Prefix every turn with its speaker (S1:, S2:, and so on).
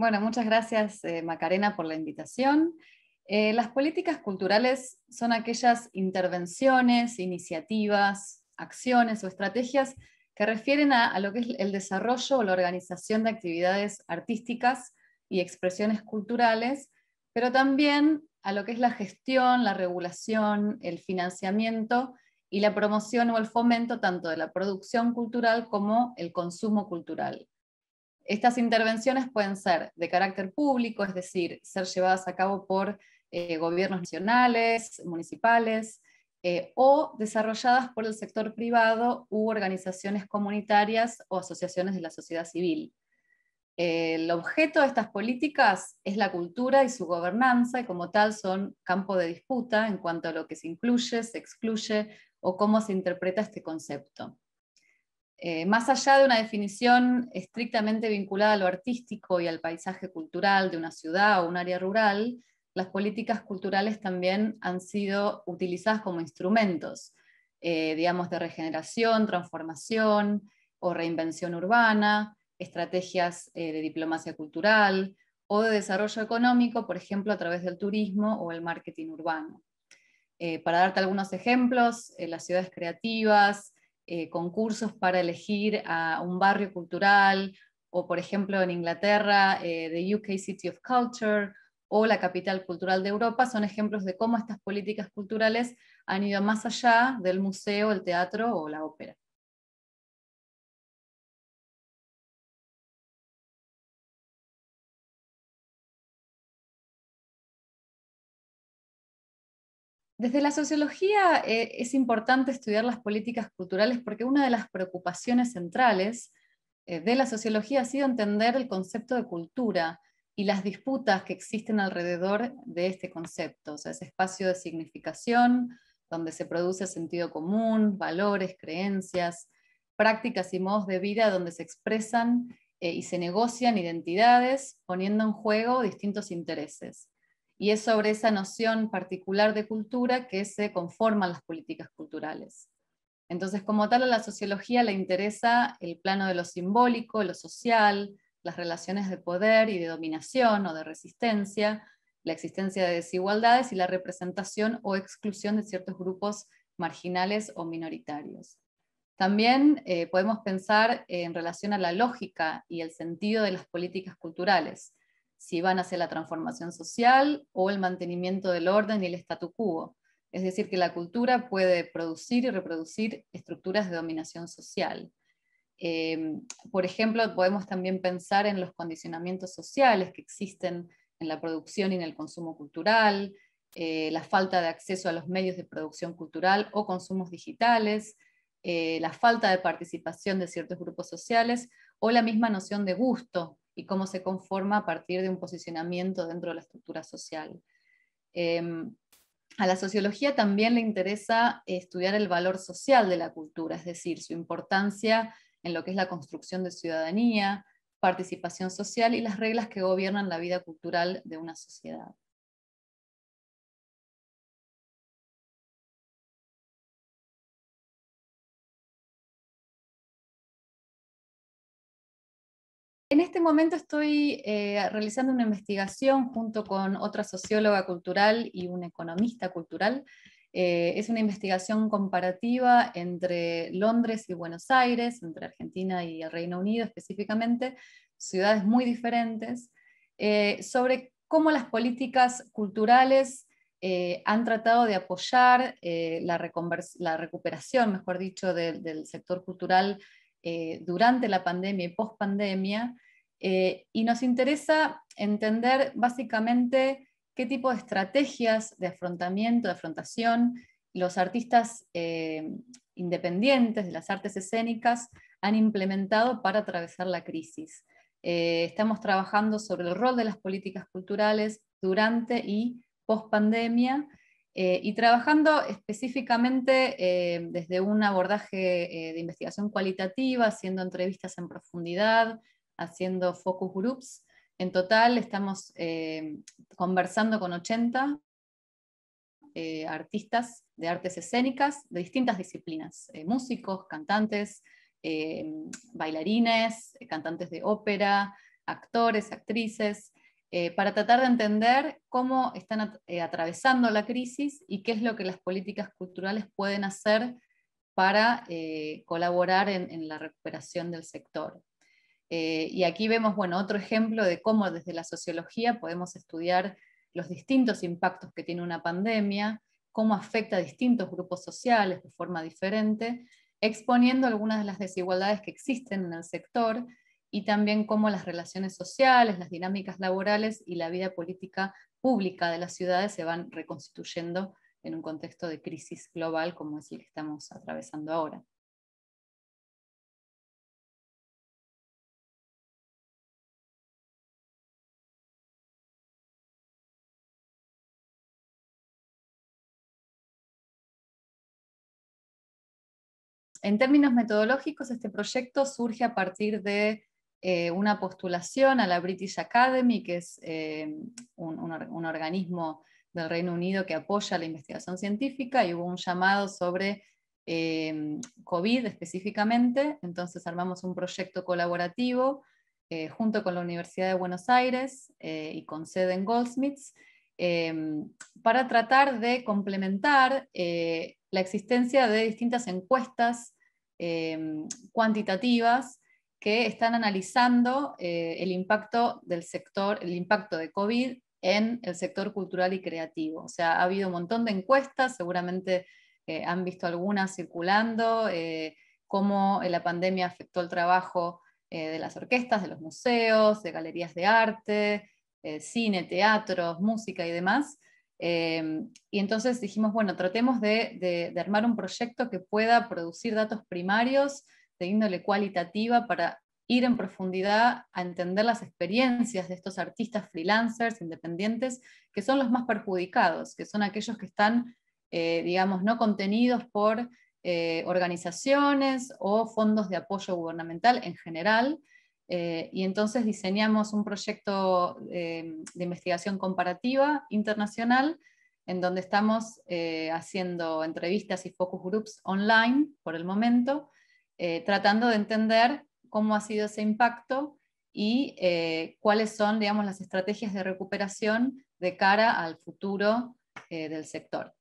S1: Bueno, muchas gracias eh, Macarena por la invitación. Eh, las políticas culturales son aquellas intervenciones, iniciativas, acciones o estrategias que refieren a lo que es el desarrollo o la organización de actividades artísticas y expresiones culturales, pero también a lo que es la gestión, la regulación, el financiamiento y la promoción o el fomento tanto de la producción cultural como el consumo cultural. Estas intervenciones pueden ser de carácter público, es decir, ser llevadas a cabo por eh, gobiernos nacionales, municipales, eh, o desarrolladas por el sector privado u organizaciones comunitarias o asociaciones de la sociedad civil. el objeto de estas políticas es la cultura y su gobernanza, y como tal son campo de disputa en cuanto a lo que se incluye, se excluye o cómo se interpreta este concepto. Eh, más allá de una definición estrictamente vinculada a lo artístico y al paisaje cultural de una ciudad o un área rural, las políticas culturales también han sido utilizadas como instrumentos, eh, digamos, de regeneración, transformación o reinvención urbana, estrategias eh, de diplomacia cultural o de desarrollo económico, por ejemplo, a través del turismo o el marketing urbano. para darte algunos ejemplos, las ciudades creativas, eh, concursos para elegir a un barrio cultural, o por ejemplo en Inglaterra, eh, The UK City of Culture o la capital cultural de Europa, son ejemplos de cómo estas políticas culturales han ido más allá del museo, el teatro o la ópera. Desde la sociología eh, es importante estudiar las políticas culturales porque una de las preocupaciones centrales eh, de la sociología ha sido entender el concepto de cultura y las disputas que existen alrededor de este concepto, o sea, ese espacio de significación donde se produce sentido común, valores, creencias, prácticas y modos de vida donde se expresan eh, y se negocian identidades poniendo en juego distintos intereses y es sobre esa noción particular de cultura que se conforman las políticas culturales. Entonces, como tal, a la sociología le interesa el plano de lo simbólico, lo social, las relaciones de poder y de dominación o de resistencia, la existencia de desigualdades y la representación o exclusión de ciertos grupos marginales o minoritarios. También eh, podemos pensar en relación a la lógica y el sentido de las políticas culturales, si van hacia la transformación social o el mantenimiento del orden y el statu quo. Es decir, que la cultura puede producir y reproducir estructuras de dominación social. Em, por ejemplo, podemos también pensar en los condicionamientos sociales que existen en la producción y en el consumo cultural, eh, la falta de acceso a los medios de producción cultural o consumos digitales, eh, la falta de participación de ciertos grupos sociales o la misma noción de gusto y cómo se conforma a partir de un posicionamiento dentro de la estructura social. Em, a la sociología también le interesa estudiar el valor social de la cultura, es decir, su importancia en lo que es la construcción de ciudadanía, participación social y las reglas que gobiernan la vida cultural de una sociedad. En este momento estoy eh, realizando una investigación junto con otra socióloga cultural y un economista cultural. Eh, es una investigación comparativa entre Londres y Buenos Aires, entre Argentina y el Reino Unido específicamente, ciudades muy diferentes, eh, sobre cómo las políticas culturales han tratado de apoyar la, recuperación, mejor dicho, del sector cultural eh, durante la pandemia y post eh, y nos interesa entender básicamente qué tipo de estrategias de afrontamiento, de afrontación, los artistas eh, independientes de las artes escénicas han implementado para atravesar la crisis. estamos trabajando sobre el rol de las políticas culturales durante y post eh, y trabajando específicamente eh, desde un abordaje eh, de investigación cualitativa, haciendo entrevistas en profundidad, haciendo focus groups. En total estamos conversando con 80 artistas de artes escénicas de distintas disciplinas, músicos, cantantes, bailarines, cantantes de ópera, actores, actrices. Eh, para tratar de entender cómo están eh, atravesando la crisis y qué es lo que las políticas culturales pueden hacer para eh, colaborar en, la recuperación del sector. y aquí vemos otro ejemplo de cómo desde la sociología podemos estudiar los distintos impactos que tiene una pandemia, cómo afecta a distintos grupos sociales de forma diferente, exponiendo algunas de las desigualdades que existen en el sector y también cómo las relaciones sociales, las dinámicas laborales y la vida política pública de las ciudades se van reconstituyendo en un contexto de crisis global como es el que estamos atravesando ahora. En términos metodológicos, este proyecto surge a partir de eh, una postulación a la British Academy, que es eh, un, organismo del Reino Unido que apoya la investigación científica, y hubo un llamado sobre eh, COVID específicamente, entonces armamos un proyecto colaborativo junto con la Universidad de Buenos Aires y con sede en Goldsmiths, para tratar de complementar la existencia de distintas encuestas cuantitativas que están analizando eh, el impacto del sector, el impacto de COVID en el sector cultural y creativo. O sea, ha habido un montón de encuestas, seguramente eh, han visto algunas circulando, eh, cómo la pandemia afectó el trabajo de las orquestas, de los museos, de galerías de arte, cine, teatros, música y demás. y entonces dijimos, bueno, tratemos de, armar un proyecto que pueda producir datos primarios de índole cualitativa para ir en profundidad a entender las experiencias de estos artistas freelancers, independientes, que son los más perjudicados, que son aquellos que están, eh, digamos, no contenidos por eh, organizaciones o fondos de apoyo gubernamental en general. Eh, y entonces diseñamos un proyecto de investigación comparativa internacional en donde estamos haciendo entrevistas y focus groups online por el momento eh, tratando de entender cómo ha sido ese impacto y eh, cuáles son, digamos, las estrategias de recuperación de cara al futuro eh, del sector.